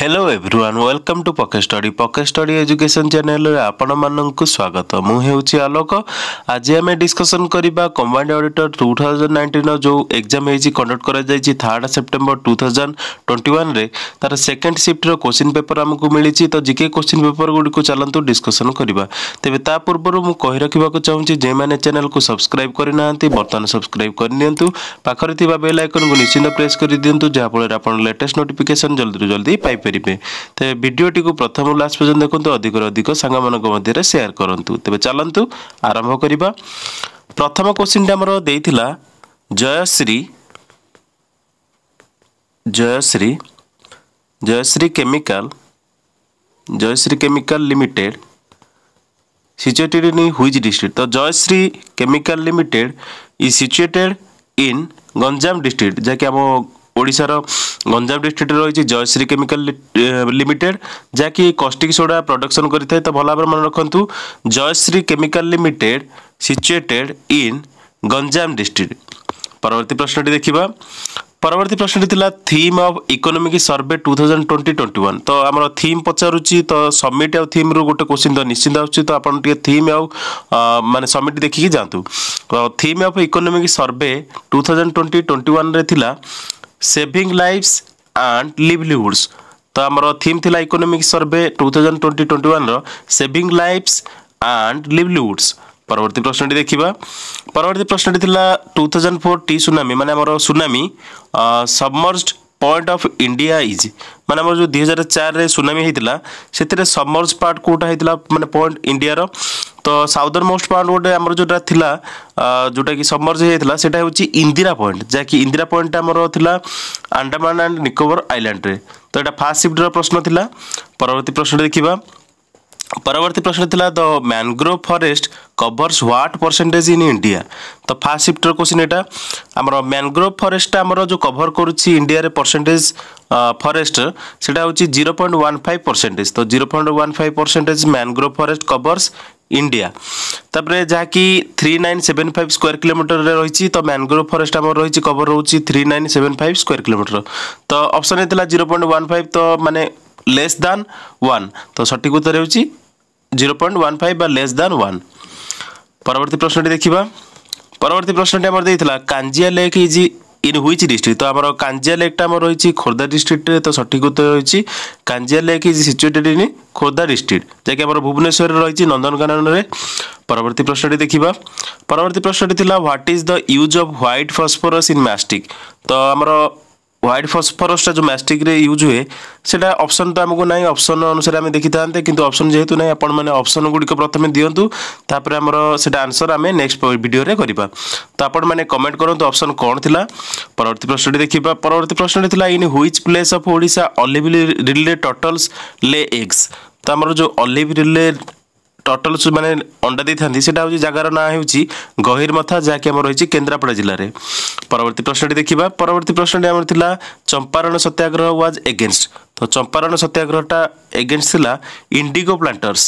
hello everyone welcome to pocket study pocket study education ଚ୍ୟାନେଲରେ ଆପଣମାନଙ୍କୁ ସ୍ୱାଗତ ମୁଁ ହେଉଛି ଆଲୋକ ଆଜି ଆମେ ଡିସ୍କସନ୍ କରିବା କମ୍ବାଇଣ୍ଡ ଅଡ଼ିଟର ଟୁ ଥାଉଜେଣ୍ଡ ନାଇଣ୍ଟିନ୍ର ଯେଉଁ ଏକ୍ଜାମ୍ ହେଇଛି କଣ୍ଡକ୍ଟ କରାଯାଇଛି third September two thousand twenty ୱାନ୍ରେ ତା'ର ସେକେଣ୍ଡ ସିଫ୍ଟର କୋଶ୍ଚିନ୍ ପେପର୍ ଆମକୁ ମିଳିଛି ତ ଜିକେ କୋଶ୍ଚିନ୍ ପେପର୍ ଗୁଡ଼ିକୁ ଚାଲନ୍ତୁ ଡିସ୍କସନ୍ କରିବା ତେବେ ତା ପୂର୍ବରୁ ମୁଁ କହି ରଖିବାକୁ ଚାହୁଁଛି ଯେଉଁମାନେ ଚ୍ୟାନେଲକୁ ସବସ୍କ୍ରାଇବ୍ କରିନାହାନ୍ତି ବର୍ତ୍ତମାନ ସବସ୍କ୍ରାଇବ୍ କରିନିଅନ୍ତୁ ପାଖରେ ଥିବା ବେଲ୍ ଆଇକନ୍କୁ ନିଶ୍ଚିନ୍ତ ପ୍ରେସ୍ କରିଦିଅନ୍ତୁ ଯାହାଫଳରେ ଆପଣ ଲେଟେଷ୍ଟ ନୋଟିଫିକେସନ୍ ଜଲ୍ଦିରୁ ଜଲ୍ଦି ପାଇପାରିବେ ପାଇପାରିବେ ତେବେ ଭିଡ଼ିଓଟିକୁ ପ୍ରଥମରୁ ଲାଷ୍ଟ ପର୍ଯ୍ୟନ୍ତ ଦେଖନ୍ତୁ ଅଧିକରୁ ଅଧିକ ସାଙ୍ଗମାନଙ୍କ ମଧ୍ୟରେ ସେୟାର କରନ୍ତୁ ତେବେ ଚାଲନ୍ତୁ ଆରମ୍ଭ କରିବା ପ୍ରଥମ କୋଶ୍ଚିନ୍ଟା ଆମର ଦେଇଥିଲା Jayshree Jayshree Jayshree chemical Jayshree chemical limited situated in which district তো Jayshree chemical limited is situated in Ganjam district যাকে আমার ଓଡ଼ିଶାର ଗଞ୍ଜାମ ଡିଷ୍ଟ୍ରିକ୍ଟରେ ରହିଛି ଜୟଶ୍ରୀ କେମିକାଲ ଲିମିଟେଡ଼ ଯାହାକି କଷ୍ଟିକ୍ ସୋଡ଼ା ପ୍ରଡକ୍ସନ୍ କରିଥାଏ ତ ଭଲ ଭାବରେ ମନେ ରଖନ୍ତୁ Jayshree chemical limited situated in Ganjam district ପରବର୍ତ୍ତୀ ପ୍ରଶ୍ନଟି ଦେଖିବା ପରବର୍ତ୍ତୀ ପ୍ରଶ୍ନଟି ଥିଲା theme of economic survey two thousand twenty twenty one ତ ଆମର ଥିମ୍ ପଚାରୁଛି ତ ସମିଟ୍ ଆଉ ଥିମ୍ରୁ ଗୋଟେ କୋଶ୍ଚିନ୍ ତ ନିଶ୍ଚିନ୍ତ ଆସୁଛି ତ ଆପଣ ଟିକେ ଥିମ୍ ଆଉ ମାନେ ସମିଟ୍ ଦେଖିକି ଯାଆନ୍ତୁ theme of economic survey two thousand twenty twenty ୱାନ୍ରେ ଥିଲା ସେଭିଂ ଲାଇଫ୍ସ ଆଣ୍ଡ ଲିଭଲିହୁଡ୍ସ ତ ଆମର ଥିମ୍ ଥିଲା economic survey two thousand twenty twenty ୱାନ୍ର ସେଭିଂ ଲାଇଫ୍ସ ଆଣ୍ଡ ଲିଭଲିହୁଡ୍ସ ପରବର୍ତ୍ତୀ ପ୍ରଶ୍ନଟି ଦେଖିବା ପରବର୍ତ୍ତୀ ପ୍ରଶ୍ନଟି ଥିଲା ଟୁ ଥାଉଜେଣ୍ଡ ଫୋର୍ ଟି ସୁନାମି ମାନେ ଆମର tsunami submerged point of India is মানে আমার যে দুই হাজার চারে সুনামি হয়েছিল সেতরে সমর্জ পার্ট কোটা হয়েছিল মানে পয়েন্ট ইন্ডিয়ার তো সাউদর্ন মোস্ট পয়েন্ট গোটে আমার যেটা লা যেটা কি সমর্জ হয়েছিল সেটা হচ্ছে ইন্দিরা পয়েন্ট যা কি ইন্দিরা পয়েন্টটা আমার লা আন্ডামান আন্ড নিকোবর আইল্যান্ডে তো এটা ফার্স্ট সিফ্টর প্রশ্ন লা পরবর্তী প্রশ্নটি দেখিবা ପରବର୍ତ୍ତୀ ପ୍ରଶ୍ନ ଥିଲା the mangrove forest covers what percentage in India ତ ଫାର୍ଷ୍ଟ ସିଫ୍ଟର କୋଶ୍ଚିନ୍ ଏଇଟା ଆମର ମ୍ୟାନଗ୍ରୋଭ୍ ଫରେଷ୍ଟଟା ଆମର ଯେଉଁ କଭର୍ କରୁଛି ଇଣ୍ଡିଆରେ ପରସେଣ୍ଟେଜ୍ ଫରେଷ୍ଟ ସେଇଟା ହେଉଛି zero point one five percentage ତ zero point one five percentage mangrove forest covers India ତାପରେ ଯାହାକି three nine seven five square କିଲୋମିଟରରେ ରହିଛି ତ ମ୍ୟାନଗ୍ରୋଭ୍ ଫରେଷ୍ଟ ଆମର ରହିଛି କଭର୍ ରହୁଛି three nine seven five square kilometre ତ ଅପସନ୍ ହେଇଥିଲା ଜିରୋ ପଏଣ୍ଟ ୱାନ୍ ଫାଇଭ୍ ତ ମାନେ লেস দ্যান ওয়ান তো সঠিক উত্তর ହେଉଛି জিরো পয়েন্ট ওয়ান ফাইভ বা লেস দ্যান ওয়ান পরবর্তী প্রশ্নটি দেখিবা পরবর্তী প্রশ্নটি আমার দিয়েছিল Kanjia lake is in which district তো আমার কাঞ্জিয়া লেকটা আমার রয়েছে খোর্ধা ডিস্ট্রিক্টে তো সঠিক উত্তর রয়েছে Kanjia lake is situated in Khordha district যাকে আমার ভুবনেশ্বরে রয়েছে নন্দনকাননের পরবর্তী প্রশ্নটি দেখিবা পরবর্তী প্রশ্নটি লা what is the use of white phosphorus in mastic তো আমার হোয়াইট ফসফরসটা যে ম্যাস্টিক্রে ইউজ হুয়ে সেটা অপসন তো আমাকে নাই অপসন অনুসারে আমি দেখি থাকে কিন্তু অপসন যেহেতু নাই আপন মানে অপসন গুড়ি প্রথমে দিও তাপরে আমার সেটা আনসর আমি নেক্সট ভিডিওরে করা তো আপন মানে কমেন্ট করতো অপসন কম লা পরবর্তী প্রশ্নটি দেখা পরবর্তী প্রশ্নটি লা in which place of Odisha olive রিলে টটলস লে এগ্স তো আমার যে অলিভ রিলে ଟର୍ଟଲ୍ସ ମାନେ ଅଣ୍ଡା ଦେଇଥାନ୍ତି ସେଇଟା ହେଉଛି ଜାଗାର ନାଁ ହେଉଛି ଗହିର ମଥା ଯାହାକି ଆମର ରହିଛି କେନ୍ଦ୍ରାପଡ଼ା ଜିଲ୍ଲାରେ ପରବର୍ତ୍ତୀ ପ୍ରଶ୍ନଟି ଦେଖିବା ପରବର୍ତ୍ତୀ ପ୍ରଶ୍ନଟି ଆମର ଥିଲା ଚମ୍ପାରଣ ସତ୍ୟାଗ୍ରହ ୱାଜ୍ ଏଗେନଷ୍ଟ ତ ଚମ୍ପାରଣ ସତ୍ୟାଗ୍ରହଟା ଏଗେନଷ୍ଟ ଥିଲା ଇଣ୍ଡିଗୋ ପ୍ଲାଣ୍ଟର୍ସ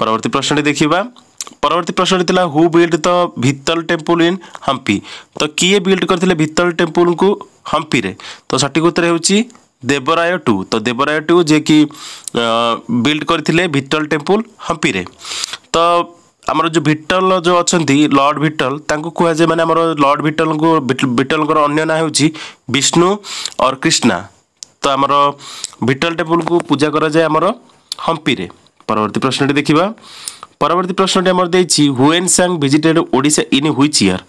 ପରବର୍ତ୍ତୀ ପ୍ରଶ୍ନଟି ଦେଖିବା ପରବର୍ତ୍ତୀ ପ୍ରଶ୍ନଟି ଥିଲା who build the Vittala temple in Hampi ତ କିଏ ବିଲ୍ଡ କରିଥିଲେ ଭିତଲ ଟେମ୍ପୁଲକୁ ହମ୍ପିରେ ତ ସଠିକ ଉତ୍ତର ହେଉଛି ଦେବରାୟ ଟୁ ତ ଦେବରାୟ ଟୁ ଯିଏକି ବିଲ୍ଡ କରିଥିଲେ ଭିଟଲ ଟେମ୍ପୁଲ ହମ୍ପିରେ ତ ଆମର ଯେଉଁ ଭିଟଲ ଯେଉଁ ଅଛନ୍ତି ଲର୍ଡ଼ ଭିଟଲ ତାଙ୍କୁ କୁହାଯାଏ ମାନେ ଆମର ଲର୍ଡ଼ ଭିଟଲଙ୍କୁ ଭିଟଲଙ୍କର ଅନ୍ୟ ନାଁ ହେଉଛି ବିଷ୍ଣୁ ଅର୍ କ୍ରିଷ୍ଣା ତ ଆମର ଭିଟଲ ଟେମ୍ପୁଲକୁ ପୂଜା କରାଯାଏ ଆମର ହମ୍ପିରେ ପରବର୍ତ୍ତୀ ପ୍ରଶ୍ନଟି ଦେଖିବା ପରବର୍ତ୍ତୀ ପ୍ରଶ୍ନଟି ଆମର ଦେଇଛି Hiuen Tsang visited Odisha in which year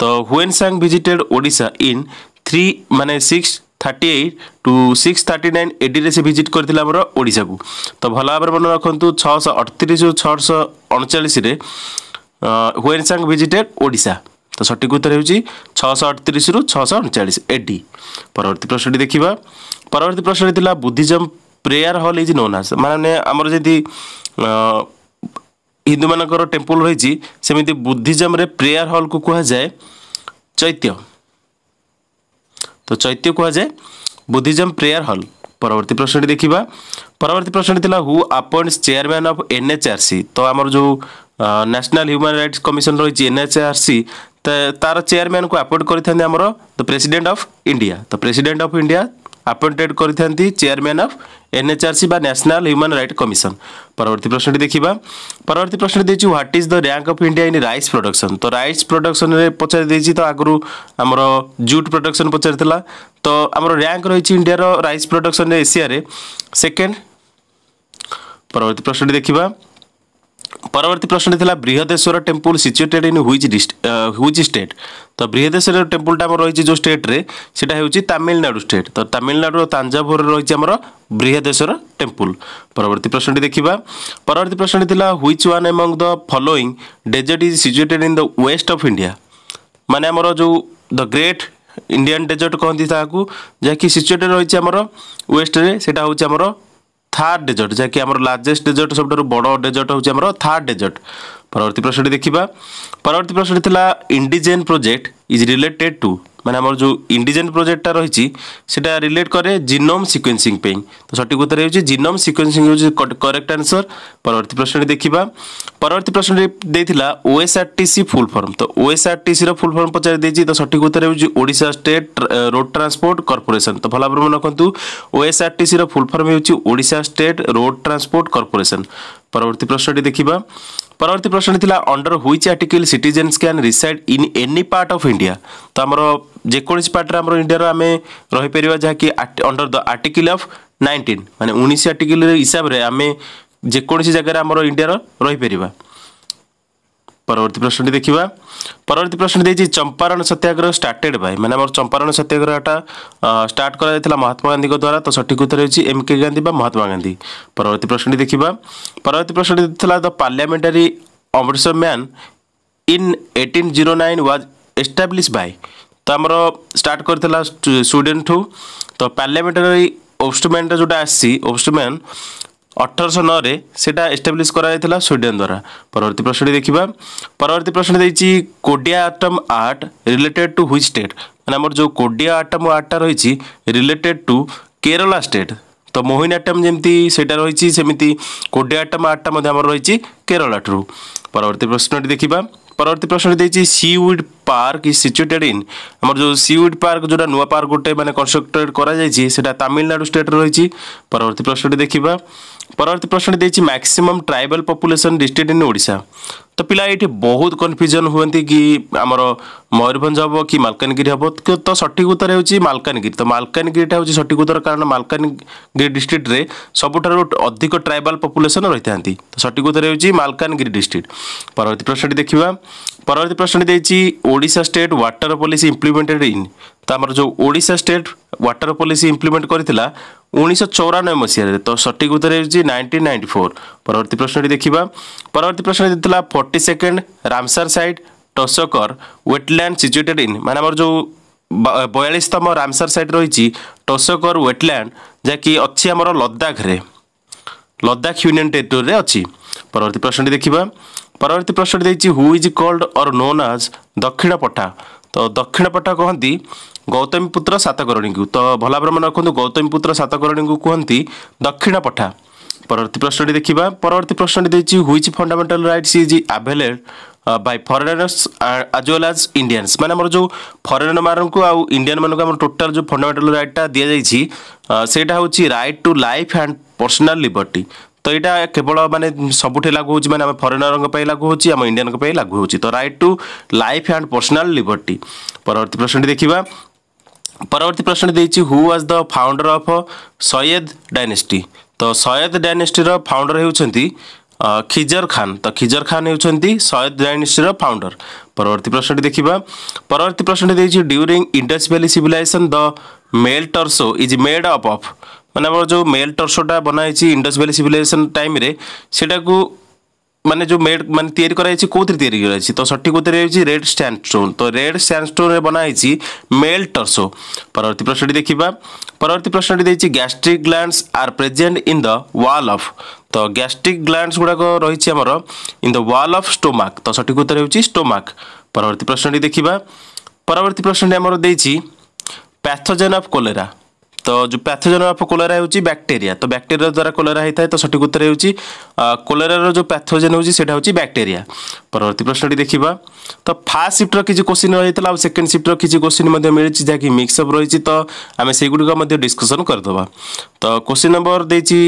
ତ Hiuen Tsang visited Odisha in three ମାନେ six thirty eight to six thirty nine এডিরে সে ভিজিট করে আমার ওড়শাকু তো ভালো ভাবে মনে রাখতু ছশ অঠতিরিশ ছশ অণচাশে হুয়েন সাং ভিজিটেড ওড়শা তো সঠিক উত্তর হচ্ছে ছশ অঠতিরিশ রু ছশ অণচাশ এডি পরবর্তী প্রশ্নটি দেখা পরবর্তী প্রশ্নটি লা Buddhism prayer hall is known as মানে আমার যদি হিন্দু মানকর টেম্পল রয়েছে সেমিতি বুদ্ধিজমরে প্রেয়ার হলকু কুহযায় চৈত্য তো চৈত্য কুহযায় বুদ্ধিজম প্রেয়ার হল পরবর্তী প্রশ্নটি দেখিবা পরবর্তী প্রশ্নটি লা who appoints chairman of NHRC তো আমার যে ন্যাশনাল হ্যুমান রাইটস কমিশন রয়েছে এনএচআরসি তার চেয়ারম্যান কু আপয়েন্ট করে আমার দ প্রেসিডেন্ট অফ ইন্ডিয়া তো প্রেসিডেন্ট অফ ইন্ডিয়া ଆପଏଣ୍ଟେଡ୍ କରିଥାନ୍ତି ଚେୟାରମ୍ୟାନ୍ ଅଫ୍ ଏନ୍ଏଚ୍ଆର୍ସି ବା ନ୍ୟାସନାଲ୍ ହ୍ୟୁମାନ୍ ରାଇଟ୍ କମିଶନ୍ ପରବର୍ତ୍ତୀ ପ୍ରଶ୍ନଟି ଦେଖିବା ପରବର୍ତ୍ତୀ ପ୍ରଶ୍ନଟି ଦେଇଛି what is the rank of India in rice production ତ ରାଇସ୍ ପ୍ରଡକ୍ସନ୍ରେ ପଚାରି ଦେଇଛି ତ ଆଗରୁ ଆମର ଜୁଟ୍ ପ୍ରଡକ୍ସନ୍ ପଚାରିଥିଲା ତ ଆମର ର୍ୟାଙ୍କ ରହିଛି ଇଣ୍ଡିଆର ରାଇସ୍ ପ୍ରଡକ୍ସନ୍ରେ ଏସିଆରେ ସେକେଣ୍ଡ ପରବର୍ତ୍ତୀ ପ୍ରଶ୍ନଟି ଦେଖିବା ପରବର୍ତ୍ତୀ ପ୍ରଶ୍ନଟି ଥିଲା Brihadeeswara temple situated in which which state ତ ବୃହଦେଶ୍ୱର ଟେମ୍ପୁଲଟା ଆମର ରହିଛି ଯେଉଁ ଷ୍ଟେଟ୍ରେ ସେଇଟା ହେଉଛି ତାମିଲନାଡ଼ୁ ଷ୍ଟେଟ୍ ତ ତାମିଲନାଡ଼ୁର ତାଞ୍ଜାଭୁରରେ ରହିଛି ଆମର ବୃହଦେଶ୍ୱର ଟେମ୍ପୁଲ ପରବର୍ତ୍ତୀ ପ୍ରଶ୍ନଟି ଦେଖିବା ପରବର୍ତ୍ତୀ ପ୍ରଶ୍ନଟି ଥିଲା which one among the following desert is situated in the west of India ମାନେ ଆମର ଯେଉଁ ଦ ଗ୍ରେଟ୍ ଇଣ୍ଡିଆନ୍ ଡେଜର୍ଟ କହନ୍ତି ତାହାକୁ ଯାହାକି ସିଚୁଏଟେଡ୍ ରହିଛି ଆମର ୱେଷ୍ଟରେ ସେଇଟା ହେଉଛି ଆମର থার্ড ডେଜର୍ଟ ଯାହାକି ଆମର ଲାର୍ଜେଷ୍ଟ ଡେଜର୍ଟ ସବୁଠାରୁ ବଡ଼ ଡେଜର୍ଟ ହେଉଛି ଆମର ଥାର୍ଡ଼ ଡେଜର୍ଟ ପରବର୍ତ୍ତୀ ପ୍ରଶ୍ନଟି ଦେଖିବା ପରବର୍ତ୍ତୀ ପ୍ରଶ୍ନଟି ଥିଲା IndiGen project is related to ମାନେ ଆମର ଯେଉଁ ଇଣ୍ଡିଜେନ୍ ପ୍ରୋଜେକ୍ଟଟା ରହିଛି ସେଟା ରିଲେଟ୍ କରେ ଜିନୋମ୍ ସିକ୍ୱେନ୍ସିଂ ପାଇଁ ତ ସଠିକ ଉତ୍ତର ହେଉଛି ଜିନୋମ୍ ସିକ୍ୱେନ୍ସିଂ ହେଉଛି କରେକ୍ଟ ଆନ୍ସର ପରବର୍ତ୍ତୀ ପ୍ରଶ୍ନଟି ଦେଖିବା ପରବର୍ତ୍ତୀ ପ୍ରଶ୍ନଟି ଦେଇଥିଲା ଓଏସ୍ଆର୍ଟିସି ଫୁଲ୍ ଫର୍ମ ତ ଓଏସ୍ଆର୍ଟିସିର ଫୁଲ୍ ଫର୍ମ ପଚାରି ଦେଇଛି ତ ସଠିକ ଉତ୍ତର ହେଉଛି Odisha state road transport corporation ତ ଭଲ ଭାବରେ ମନେ ରଖନ୍ତୁ ଓଏସ୍ଆର୍ଟିସିର ଫୁଲ୍ ଫର୍ମ ହେଉଛି Odisha state road transport corporation ପରବର୍ତ୍ତୀ ପ୍ରଶ୍ନଟି ଦେଖିବା ପରବର୍ତ୍ତୀ ପ୍ରଶ୍ନଟି ଥିଲା under which article citizen can reside in any part of India ତ ଆମର ଯେକୌଣସି ପାର୍ଟରେ ଆମର ଇଣ୍ଡିଆର ଆମେ ରହିପାରିବା ଯାହାକି under the article of nineteen ମାନେ ଉଣେଇଶ ଆର୍ଟିକିଲ୍ ହିସାବରେ ଆମେ ଯେକୌଣସି ଜାଗାରେ ଆମର ଇଣ୍ଡିଆର ରହିପାରିବା পরবর্তী প্রশ্নটি দেখা পরবর্তী প্রশ্ন দিয়েছি চম্পারণ সত্যাগ্রহ স্টার্টেড বাই মানে আমার চম্পারণ সত্যাগ্রহটা স্টার্ট করা যাই মহাত্মা গান্ধী দ্বারা তো সঠিক উত্তর হচ্ছে এম কে গান্ধী বা মহাত্মা গান্ধী পরবর্তী প্রশ্নটি দেখা পরবর্তী প্রশ্নটি লা the parliamentary Amritsar man in eighteen zero nine was establish by তো আমার স্টার্ট করে স্টুডেন্ট তো পার্লামেন্টারি অবস্টুমেন্টটা যেটা আসছি অবস্টুমেন্ট ଅଠରଶହ ନଅରେ ସେଇଟା ଏଷ୍ଟାବ୍ଲିଶ୍ କରାଯାଇଥିଲା ସ୍ୱିଡେନ୍ ଦ୍ୱାରା ପରବର୍ତ୍ତୀ ପ୍ରଶ୍ନଟି ଦେଖିବା ପରବର୍ତ୍ତୀ ପ୍ରଶ୍ନ ଦେଇଛି କୋଡ଼ିଆ atom art related to which state ମାନେ ଆମର ଯେଉଁ କୋଡ଼ିଆ ଆଟମ୍ ଆର୍ଟଟା ରହିଛି ରିଲେଟେଡ଼୍ ଟୁ କେରଲା ଷ୍ଟେଟ୍ ତ ମୋହିନାଟ୍ୟମ୍ ଯେମିତି ସେଇଟା ରହିଛି ସେମିତି କୋଡ଼ିଆ ଆଟମ୍ ଆର୍ଟଟା ମଧ୍ୟ ଆମର ରହିଛି କେରଳାଠାରୁ ପରବର୍ତ୍ତୀ ପ୍ରଶ୍ନଟି ଦେଖିବା ପରବର୍ତ୍ତୀ ପ୍ରଶ୍ନଟି ଦେଇଛି seaweed park is situated in ଆମର ଯେଉଁ ସି ଉଇଡ୍ ପାର୍କ ଯେଉଁଟା ନୂଆ ପାର୍କ ଗୋଟେ ମାନେ କନଷ୍ଟ୍ରକ୍ଟେଡ୍ କରାଯାଇଛି ସେଇଟା ତାମିଲନାଡ଼ୁ ଷ୍ଟେଟ୍ରେ ରହିଛି ପରବର୍ତ୍ତୀ ପ୍ରଶ୍ନଟି ଦେଖିବା ପରବର୍ତ୍ତୀ ପ୍ରଶ୍ନଟି ଦେଇଛି maximum tribal population district in Odisha ତ ପିଲା ଏଇଠି ବହୁତ କନଫ୍ୟୁଜନ୍ ହୁଅନ୍ତି କି ଆମର ମୟୂରଭଞ୍ଜ ହେବ କି ମାଲକାନଗିରି ହେବ ତ ସଠିକ ଉତ୍ତର ହେଉଛି ମାଲକାନଗିରି ତ ମାଲକାନଗିରିଟା ହେଉଛି ସଠିକ ଉତ୍ତର କାରଣ ମାଲକାନଗିରି ଡିଷ୍ଟ୍ରିକ୍ଟରେ ସବୁଠାରୁ ଅଧିକ ଟ୍ରାଇବାଲ୍ ପପୁଲେସନ୍ ରହିଥାନ୍ତି ତ ସଠିକ ଉତ୍ତର ହେଉଛି ମାଲକାନଗିରି ଡିଷ୍ଟ୍ରିକ୍ଟ ପରବର୍ତ୍ତୀ ପ୍ରଶ୍ନଟି ଦେଖିବା ପରବର୍ତ୍ତୀ ପ୍ରଶ୍ନଟି ଦେଇଛି Odisha state water policy implemented in ତ ଆମର ଯେଉଁ Odisha state water policy implement କରିଥିଲା ଉଣେଇଶହ ଚଉରାନବେ ମସିହାରେ ତ ସଠିକ୍ ଉତ୍ତର ହେଉଛି ନାଇଣ୍ଟିନ୍ ନାଇଣ୍ଟି ଫୋର୍ ପରବର୍ତ୍ତୀ ପ୍ରଶ୍ନଟି ଦେଖିବା ପରବର୍ତ୍ତୀ ପ୍ରଶ୍ନ ଦେଇଥିଲା forty second Ramsar site Tso Kar wetland situated in ମାନେ ଆମର ଯେଉଁ ବୟାଳିଶତମ ରାମସାର ସାଇଟ୍ ରହିଛି ଟସକର ୱେଟଲ୍ୟାଣ୍ଡ ଯାହାକି ଅଛି ଆମର ଲଦାଖରେ ଲଦାଖ ୟୁନିୟନ୍ ଟେରିଟୋରିରେ ଅଛି ପରବର୍ତ୍ତୀ ପ୍ରଶ୍ନଟି ଦେଖିବା ପରବର୍ତ୍ତୀ ପ୍ରଶ୍ନଟି ଦେଇଛି who is called or known as Dakshinapatha ତ ଦକ୍ଷିଣ ପଠା କହନ୍ତି ଗୌତମୀ ପୁତ୍ର ସାତକରଣୀଙ୍କୁ ତ ଭଲାଭ୍ର ମନେ ରଖନ୍ତୁ ଗୌତମୀ ପୁତ୍ର ସାତକରଣୀଙ୍କୁ କୁହନ୍ତି ଦକ୍ଷିଣ ପଠା ପରବର୍ତ୍ତୀ ପ୍ରଶ୍ନଟି ଦେଖିବା ପରବର୍ତ୍ତୀ ପ୍ରଶ୍ନଟି ଦେଇଛି which fundamental rights is availed by foreigners as well as Indians ମାନେ ଆମର ଯେଉଁ ଫରେନର ମାନଙ୍କୁ ଆଉ ଇଣ୍ଡିଆନ୍ ମାନଙ୍କୁ ଆମର ଟୋଟାଲ ଯେଉଁ ଫଣ୍ଡାମେଣ୍ଟାଲ ରାଇଟ୍ଟା ଦିଆଯାଇଛି ସେଇଟା ହେଉଛି right to life and personal liberty ତ ଏଇଟା କେବଳ ମାନେ ସବୁଠି ଲାଗୁ ହେଉଛି ମାନେ ଆମ ଫରେନରଙ୍କ ପାଇଁ ଲାଗୁ ହେଉଛି ଆମ ଇଣ୍ଡିଆନଙ୍କ ପାଇଁ ଲାଗୁ ହେଉଛି ତ right to life and personal liberty ପରବର୍ତ୍ତୀ ପ୍ରଶ୍ନଟି ଦେଖିବା ପରବର୍ତ୍ତୀ ପ୍ରଶ୍ନ ଦେଇଛି who was the founder of Sayyid dynasty ତ ସୟେଦ ଡାଇନେଷ୍ଟିର ଫାଉଣ୍ଡର ହେଉଛନ୍ତି ଖିଜର ଖାନ୍ ତ ଖିଜର ଖାନ୍ ହେଉଛନ୍ତି ସୟଦ ଡାଇନେଷ୍ଟିର ଫାଉଣ୍ଡର ପରବର୍ତ୍ତୀ ପ୍ରଶ୍ନଟି ଦେଖିବା ପରବର୍ତ୍ତୀ ପ୍ରଶ୍ନଟି ଦେଇଛି during Indus valley civilisation the male torso is made up of ମାନେ ଆମର ଯେଉଁ ମେଲ୍ ଟର୍ସୋଟା ବନା ହେଇଛି ଇଣ୍ଡସ୍ ଭ୍ୟାଲି ସିଭିଲାଇଜେସନ୍ ଟାଇମ୍ରେ ସେଟାକୁ মানে যে মেড মানে তৈরি করা হয়েছে কোথায় তৈরি করা হয়েছে তো সঠিক উত্তর হয়েছে রেড স্ট্যান্ড স্টোন তো রেড স্ট্যান্ড স্টোনে বনা হয়েছে মেল টর্সো পরবর্তী প্রশ্নটি দেখিবা পরবর্তী প্রশ্নটি দিয়েছি gastric glands are present in the wall of তো গ্যাস্ট্রিক গ্ল্যান্ডস গুড়াক রয়েছে আমার in the wall of stomach তো সঠিক উত্তর হচ্ছে স্টোমাক পরবর্তী প্রশ্নটি দেখিবা পরবর্তী প্রশ্নটি আমার দিয়েছি প্যাথোজেন অফ কোলেরা ତ ଯେଉଁ ପ୍ୟାଥୋଜେନ୍ ଅଫ୍ କୋଲେରା ହେଉଛି ବ୍ୟାକ୍ଟେରିଆ ତ ବ୍ୟାକ୍ଟେରିଆ ଦ୍ୱାରା କୋଲେରା ହୋଇଥାଏ ତ ସଠିକ ଉତ୍ତର ହେଉଛି କୋଲେରାର ଯେଉଁ ପ୍ୟାଥୋଜେନ୍ ହେଉଛି ସେଇଟା ହେଉଛି ବ୍ୟାକ୍ଟେରିଆ ପରବର୍ତ୍ତୀ ପ୍ରଶ୍ନଟି ଦେଖିବା ତ ଫାଷ୍ଟ ସିଫ୍ଟର କିଛି କୋଶ୍ଚିନ୍ ରହିଥିଲା ଆଉ ସେକେଣ୍ଡ ସିଫ୍ଟର କିଛି କୋଶ୍ଚିନ୍ ମଧ୍ୟ ମିଳିଛି ଯାହାକି ମିକ୍ସଅପ୍ ରହିଛି ତ ଆମେ ସେଗୁଡ଼ିକ ମଧ୍ୟ ଡିସ୍କସନ୍ କରିଦେବା ତ କୋଶ୍ଚିନ୍ ନମ୍ବର ଦେଇଛି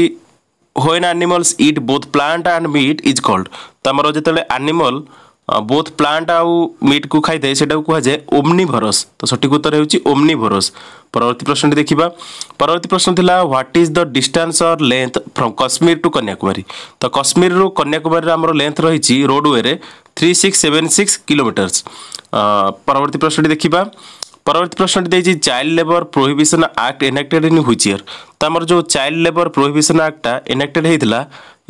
when animals eat both plant and meat is called ତ ଆମର ଯେତେବେଳେ ଆନିମଲ୍ ବୋଥ୍ ପ୍ଲାଣ୍ଟ ଆଉ ମିଟ୍କୁ ଖାଇଥାଏ ସେଇଟାକୁ କୁହାଯାଏ ଓମ୍ନିଭରସ୍ ତ ସଠିକ୍ ଉତ୍ତର ହେଉଛି ଓମ୍ନିଭରସ୍ ପରବର୍ତ୍ତୀ ପ୍ରଶ୍ନଟି ଦେଖିବା ପରବର୍ତ୍ତୀ ପ୍ରଶ୍ନ ଥିଲା what is the distance or length from Kashmir to Kanyakumari ତ କାଶ୍ମୀରରୁ କନ୍ୟାକୁମାରୀର ଆମର ଲେନ୍ଥ ରହିଛି ରୋଡ଼ ୱେରେ three six seven six kilometres ପରବର୍ତ୍ତୀ ପ୍ରଶ୍ନଟି ଦେଖିବା পরবর্তী প্রশ্নটি দিয়েছি child labour prohibition act enacted in which year তো আমার যে চাইল্ড লেবর প্রোহিবিশন আক্টটা এনাক্টেড হয়েছিল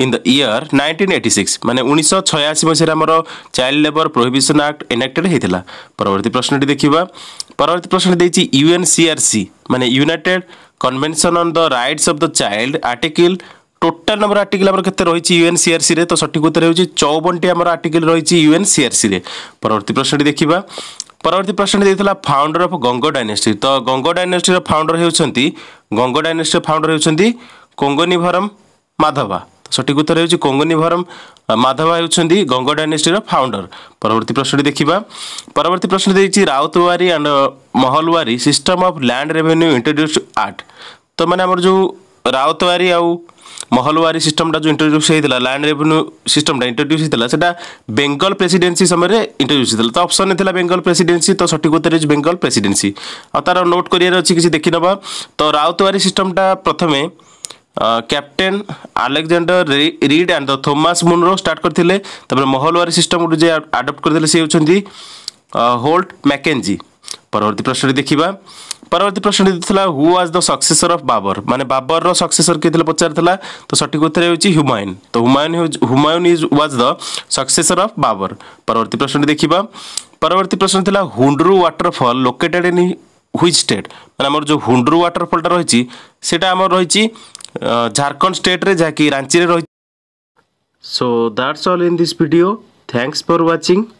in the year nineteen eighty six মানে উনিশশো ছয়াশি মশায় আমার child labour prohibition act enacted হয়েছিল পরবর্তী প্রশ্নটি দেখিবা পরবর্তী প্রশ্নটি দিয়েছি ইউএনসিআরসি মানে united convention on the rights of the child article total number article আমার কেতে রয়েছে ইউএনসিআরসি তো সঠিক উত্তর হচ্ছে চৌবনটি আমার আর্টিকেল রয়েছে ইউএনসিআরসি পরবর্তী প্রশ্নটি দেখিবা ପରବର୍ତ୍ତୀ ପ୍ରଶ୍ନଟି ଦେଇଥିଲା ଫାଉଣ୍ଡର ଅଫ୍ ଗଙ୍ଗ ଡାଇନେଷ୍ଟି ତ ଗଙ୍ଗ ଡାଇନେଷ୍ଟିର ଫାଉଣ୍ଡର ହେଉଛନ୍ତି ଗଙ୍ଗ ଡାଇନେଷ୍ଟିର ଫାଉଣ୍ଡର ହେଉଛନ୍ତି କୋଙ୍ଗନିଭରମ ମାଧବା ସଠିକ୍ ଉତ୍ତର ହେଉଛି କୋଙ୍ଗନିଭରମ ମାଧବା ହେଉଛନ୍ତି ଗଙ୍ଗ ଡାଇନେଷ୍ଟିର ଫାଉଣ୍ଡର ପରବର୍ତ୍ତୀ ପ୍ରଶ୍ନଟି ଦେଖିବା ପରବର୍ତ୍ତୀ ପ୍ରଶ୍ନ ଦେଇଛି Ryotwari and Mahalwari system of land revenue introduced act ତ ମାନେ ଆମର ଯେଉଁ ରାଉତବାରୀ ଆଉ ମହଲୱାରୀ ସିଷ୍ଟମଟା ଯେଉଁ ଇଣ୍ଟ୍ରୋଡ୍ୟୁସ୍ ହେଇଥିଲା ଲ୍ୟାଣ୍ଡ ରେଭିନ୍ୟୁ ସିଷ୍ଟମଟା ଇଣ୍ଟ୍ରୋଡ୍ୟୁସ୍ ହେଇଥିଲା ସେଟା ବେଙ୍ଗଲ ପ୍ରେସିଡେନ୍ସି ସମୟରେ ଇଣ୍ଟ୍ରୋଡ୍ୟୁସ୍ ହେଇଥିଲା ତ ଅପସନ୍ ଥିଲା ବେଙ୍ଗଲ ପ୍ରେସିଡେନ୍ସି ତ ସଠିକ୍ ଉତ୍ତର ହେଉଛି ବେଙ୍ଗଲ ପ୍ରେସିଡେନ୍ସି ଆଉ ତାର ନୋଟ୍ କରିବାର ଅଛି କିଛି ଦେଖିନେବା ତ ରାଉତବାରୀ ସିଷ୍ଟମଟା ପ୍ରଥମେ captain Alexander Read and Thomas Munro start କରିଥିଲେ ତାପରେ ମହଲୱାରୀ ସିଷ୍ଟମକୁ ଯିଏ ଆଡପ୍ଟ କରିଥିଲେ ସେ ହେଉଛନ୍ତି ହୋଲ୍ଟ ମ୍ୟାକେଞ୍ଜି ପରବର୍ତ୍ତୀ ପ୍ରଶ୍ନରେ ଦେଖିବା ପରବର୍ତ୍ତୀ ପ୍ରଶ୍ନଟି ଥିଲା who was the successor of Babur ମାନେ ବାବରର ସକ୍ସେସର କିଏ ଥିଲେ ପଚାରିଥିଲା ତ ସଠିକ ଉତ୍ତର ହେଉଛି ହୁମାୟୁନ୍ ତ Humayun Humayun is was the successor of Babur ପରବର୍ତ୍ତୀ ପ୍ରଶ୍ନଟି ଦେଖିବା ପରବର୍ତ୍ତୀ ପ୍ରଶ୍ନ ଥିଲା Hundru waterfall located in which state মানে আমার যে হুন্ড্রু ওয়াটরফলটা রয়েছে সেটা আমার রয়েছে ঝাড়খণ্ড স্টেটরে যা কি রাঞ্চিরে রয়েছে so that's all in this video thanks for watching